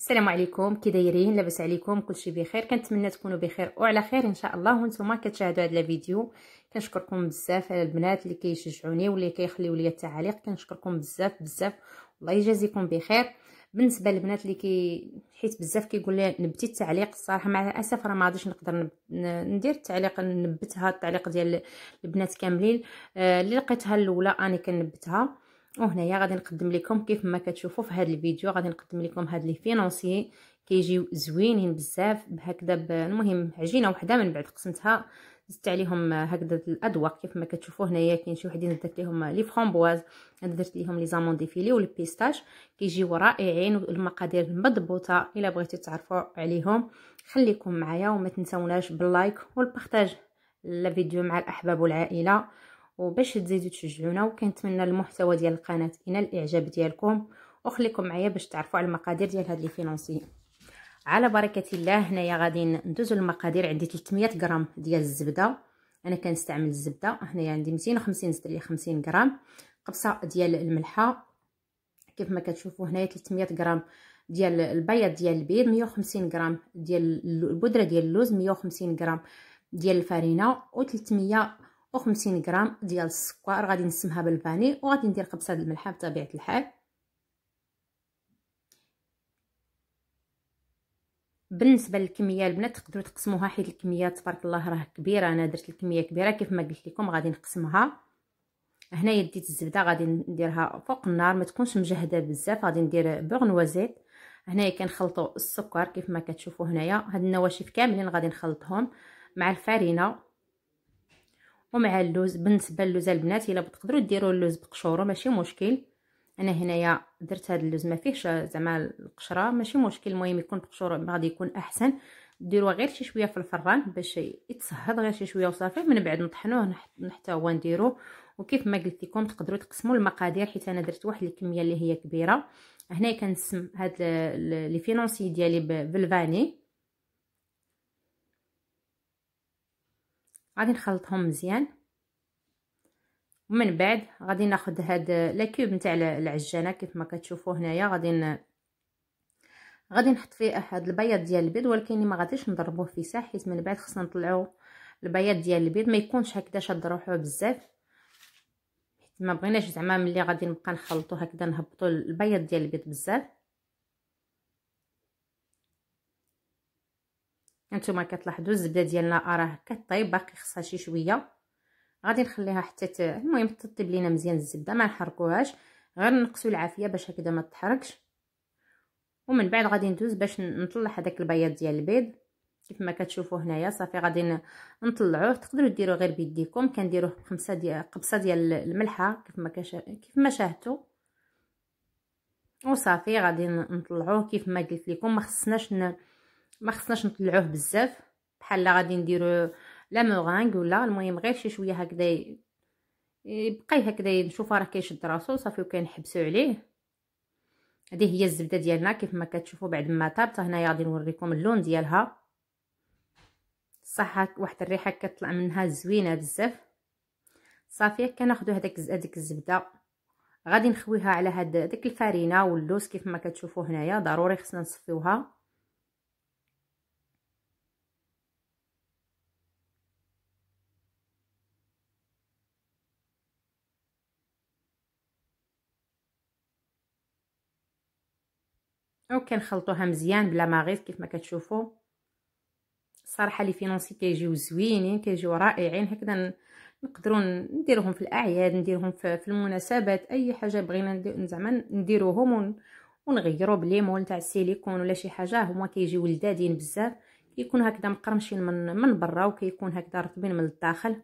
السلام عليكم كي دايرين لاباس عليكم كلشي بخير كنتمنى تكونوا بخير وعلى خير ان شاء الله وانتم كتشاهدوا هذا الفيديو كنشكركم بزاف على البنات اللي كيشجعوني واللي كيخليو لي التعاليق كنشكركم بزاف بزاف الله يجازيكم بخير بالنسبه للبنات اللي كي حيت بزاف كيقول لي نبتي التعليق الصراحه مع الاسف راه ما غاديش نقدر ندير التعليق نبتها التعليق ديال البنات كاملين آه، اللي لقيتها الاولى اني كنبتها وهنايا غادي نقدم لكم كيف ما كتشوفوا في هذا الفيديو غادي نقدم لكم هاد لي فينونسيي كيجيو زوينين بزاف بهكذا المهم عجينه وحده من بعد قسمتها زدت عليهم هكذا الادواق كيف ما كتشوفوا هنايا كاين شي وحدين درت لهم لي فرامبواز درت لهم لي زامون فيلي والبيستاش كيجيو رائعين والمقادير مضبوطه الا بغيتي تعرفوا عليهم خليكم معايا وما تنساوناش باللايك والبارطاج الفيديو مع الاحباب والعائله وباش تزيدوا تشجعونا وكنتمنى المحتوى ديال القناه ينال الاعجاب ديالكم وخليكم معايا باش تعرفوا على المقادير ديال هاد لي على بركه الله هنايا غادي ندوزوا المقادير عندي 300 غرام ديال الزبده انا كنستعمل الزبده هنايا عندي 250 زبده اللي 50 غرام قبصه ديال الملحه كيف ما كتشوفوا هنايا 300 غرام ديال البياض ديال البيض 150 غرام ديال البودره ديال اللوز 150 غرام ديال الفرينه و 300 وخمسين غرام ديال السكر غادي نسمها بالفاني وغادي ندير قبصه د الملحه بطبيعه الحال بالنسبه للكميه البنات تقدروا تقسموها حيت الكميه تبارك الله راه كبيره انا درت الكميه كبيره كيف ما قلت لكم غادي نقسمها هنايا ديت الزبده غادي نديرها فوق النار ما تكونش مجهده بزاف غادي ندير بورنوازيت هنايا كنخلطوا السكر كيف ما كتشوفوا هنايا هاد النواشف كاملين غادي نخلطهم مع الفارينه ومع اللوز بالنسبه للوز البنات الا بتقدروا ديروا اللوز بقشورو ماشي مشكل انا هنايا درت هذا اللوز ما فيهش زعما القشره ماشي مشكل المهم يكون بقشورو غادي يكون احسن ديروه غير شي شويه في الفران باش يتصهد غير شي شويه وصافي من بعد نطحنوه حتى هو نديروه وكيف ما قلت لكم تقدروا تقسموا المقادير حيت انا درت واحد الكميه اللي هي كبيره هنا كنسم هاد لي فينونسي ديالي بالفاني غادي نخلطهم مزيان ومن بعد غادي ناخذ هاد لاكوب نتاع العجانه كيف ما كتشوفوا هنايا غادي غادي نحط فيه هاد البياض ديال البيض ولكن ما غاديش نضربوه في ساح حيت من بعد خصنا نطلعوا البياض ديال البيض ما يكونش هكذا شاد روحو بزاف حيت ما بغيناش زعما ملي غادي نبقى نخلطو هكذا نهبطو البياض ديال البيض بزاف هانتوما كتلاحظوا الزبده ديالنا راه كطيب باقي خصها شي شويه غادي نخليها حتى ت... المهم تطيب لينا مزيان الزبده ما نحركوهاش غير نقصوا العافيه باش هكذا ما تحركش ومن بعد غادي ندوز باش نطلع هذاك البياض ديال البيض كيف ما كتشوفوا هنايا صافي غادي نطلعوه تقدروا ديروه غير بيديكم كنديروه بخمسه ديال قبصه ديال الملحه كيف ما كش... كيف ما شاهدتوا وصافي غادي نطلعوه كيف ما قلت لكم ما خصناش ن... ما خصناش نطلعوه بزاف بحال غادي نديرو لا موغانغ ولا المهم غير شي شويه هكذا يبقى هكذا نشوفه راه كيشد راسو صافي وكنحبسو عليه هذه هي الزبده ديالنا كيف ما كتشوفوا بعد ما طابت هنايا غادي نوريكم اللون ديالها صح واحد الريحه كتطلع منها زوينه بزاف صافي كناخذوا هذاك هذيك الزبده غادي نخويها على هاد داك الفارينه واللوز كيف ما كتشوفوا هنايا ضروري خصنا نصفيوها وكنخلطوها مزيان بلا ما غير كيف ما كتشوفوا صراحه لي فينونسي كيجيو زوينين كيجيو رائعين هكذا نقدروا نديروهم في الاعياد نديروهم في المناسبات اي حاجه بغينا زعما نديروهم ونغيروا بليمون تاع السيليكون ولا شي حاجه هما كيجيو لذادين بزاف كيكون هكذا مقرمشين من من برا وكيكون هكذا رطبين من الداخل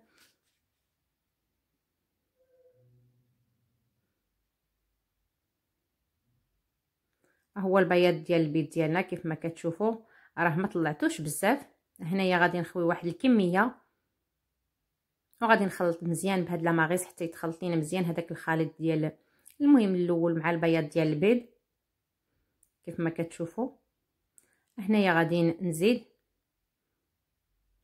هو البياض ديال البيض ديالنا كيف ما كتشوفوا راه ما طلعتوش بزاف هنايا غادي نخوي واحد الكميه وغادي نخلط مزيان بهاد لا ماغيس حتى يتخلط لينا مزيان هذاك الخليط ديال المهم الاول مع البياض ديال البيض كيف ما كتشوفوا هنايا غادي نزيد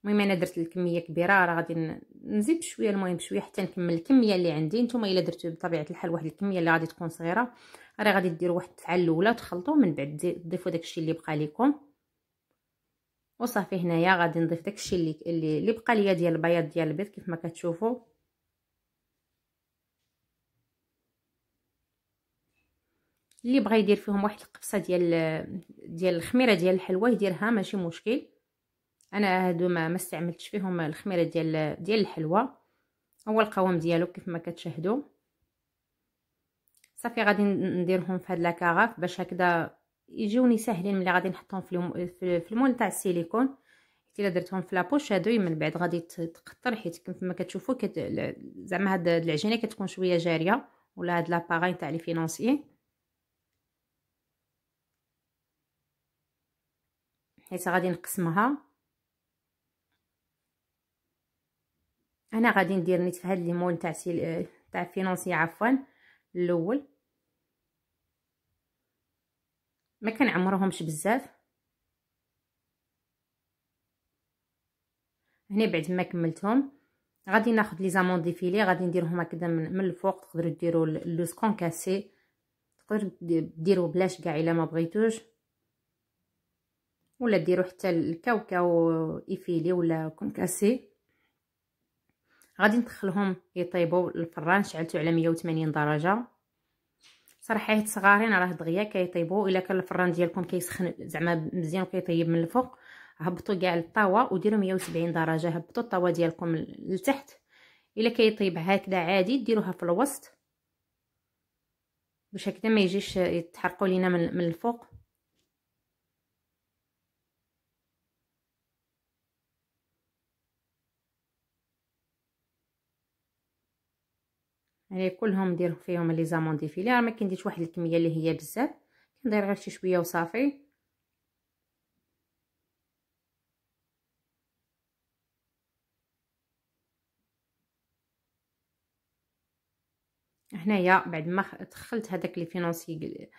المهم انا درت الكميه كبيره راه غادي نزيد بشويه المهم بشويه حتى نكمل الكميه اللي عندي نتوما الا درتو بطبيعه الحال واحد الكميه اللي غادي تكون صغيره راه غادي ديروا واحد التفعه الاولى تخلطوا من بعد تضيفوا داكشي اللي بقى لكم وصافي هنايا غادي نضيف داكشي اللي اللي بقى ليا ديال البياض ديال البيض كيف ما كتشوفوا اللي بغى يدير فيهم واحد القفصه ديال ديال الخميره ديال الحلوى يديرها ماشي مشكل انا هادو ما ما استعملتش فيهم الخميره ديال ديال الحلوى هو القوام ديالو كيف ما كتشاهدوا صافي غادي نديرهم في هاد لاكاغاف باش هكذا يجوني ساهلين ملي غادي نحطهم في في المول تاع السيليكون حيت الا درتهم في لابوش هادو من بعد غادي تقطر حيت كيف ما كتشوفوا كت... زعما هاد العجينه كتكون شويه جاريه ولا هاد لاباغي تاع لي فينونسيي حيت غادي نقسمها انا غادي ندير نيت في هاد الليمون تاع سيل آه، تاع فينونسي عفوا الاول ما كنعمرهمش بزاف هنا بعد ما كملتهم غادي ناخذ لي زامون فيلي غادي نديرهم هكذا من, من الفوق تقدروا ديروا سكون كونكاسي تقدروا ديروا بلاش كاع الا ما بغيتوش ولا ديروا حتى الكاوكاو ايفيلي ولا كونكاسي غادي ندخلهم يطيبوا الفران شعلته على 180 درجه صراحه حيت صغارين راه دغيا كيطيبوا الا كان الفران ديالكم كيسخن زعما مزيان وكيطيب من الفوق هبطوا كاع للطاوه وديروا 170 درجه هبطوا الطاوه ديالكم لتحت الا كيطيب هكذا عادي ديروها في الوسط باش هكذا ما يجيش يتحرقوا لينا من, من الفوق يعني كلهم ندير فيهم لي زامون دي فيلي راه ما كنديرش واحد الكميه اللي هي بزاف كندير غير شي شويه وصافي هنايا بعد ما دخلت هذاك لي فينونسي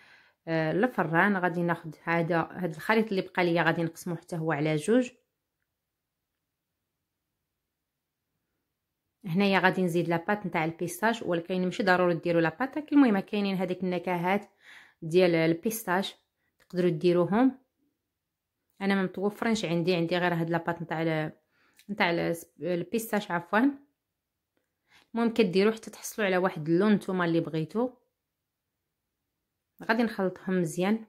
آه للفران غادي ناخد هذا هذا الخليط اللي بقى ليا غادي نقسمه حتى هو على جوج هنايا غادي نزيد لاباط نتاع البيستاج ولكن ماشي ضروري ديروا لاباط لكن المهم كاينين هذيك النكهات ديال البيستاج تقدروا ديروهم انا ما متوفرنش عندي عندي غير هاد لاباط نتاع نتاع البيستاج عفوا المهم كديروا حتى تحصلوا على واحد اللون نتوما اللي بغيتو غادي نخلطهم مزيان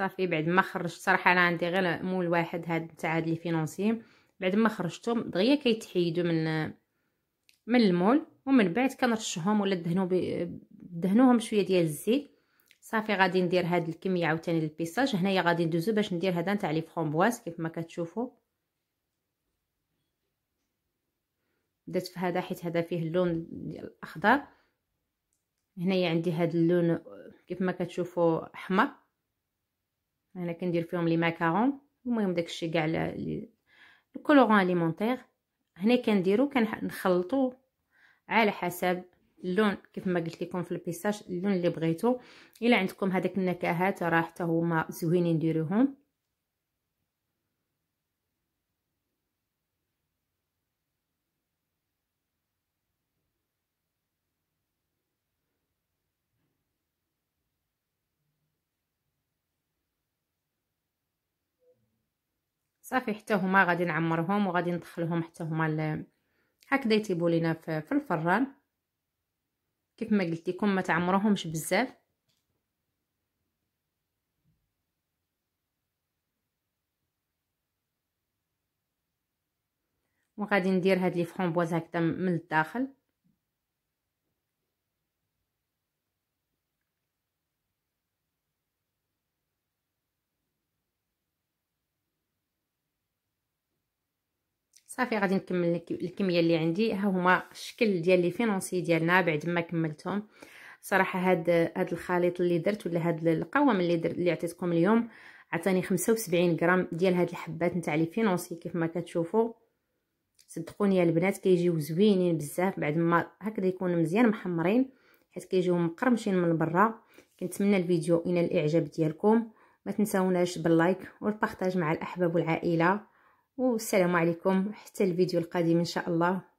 صافي بعد ما خرجت صراحه انا عندي غير مول واحد هاد تاع هاد لي فينونسي بعد ما خرجتهم دغيا كيتحيدوا من من المول ومن بعد كنرشهم ولا دهنو دهنوهم شويه ديال الزيت صافي غادي ندير هاد الكميه عاوتاني للبيساج هنايا غادي ندوزو باش ندير هذا تاع لي فرومبواز كيف ما كتشوفوا بدات في هذا حيت هذا فيه اللون الاخضر هنايا عندي هاد اللون كيف ما كتشوفوا احمر انا كندير فيهم لي ماكارون المهم داكشي كاع لي الكولورون اليمونتير هنا كنديرو كنخلطو على حسب اللون كيف ما قلت لكم في البيستاش اللون اللي بغيتو الا عندكم هذاك النكهات راه حتى هما زوينين ديروهم صافي حتى هما غادي نعمرهم وغادي ندخلهم حتى هما هكذا يطيبوا لينا في, الفران كيف ما قلت لكم ما تعمروهمش بزاف وغادي ندير هاد لي فرونبواز هكذا من الداخل صافي غادي نكمل الكميه اللي عندي ها هما الشكل ديال لي فينونسي ديالنا بعد ما كملتهم صراحه هاد هاد الخليط اللي درت ولا هاد القوام اللي درت اللي عطيتكم اليوم عطاني 75 غرام ديال هاد الحبات نتاع لي فينونسي كيف ما كتشوفوا صدقوني يا البنات كيجيو زوينين بزاف بعد ما هكذا يكونوا مزيان محمرين حيت كيجيو مقرمشين من برا كنتمنى الفيديو ينال الاعجاب ديالكم ما تنساوناش باللايك والبارطاج مع الاحباب والعائله والسلام عليكم حتى الفيديو القادم ان شاء الله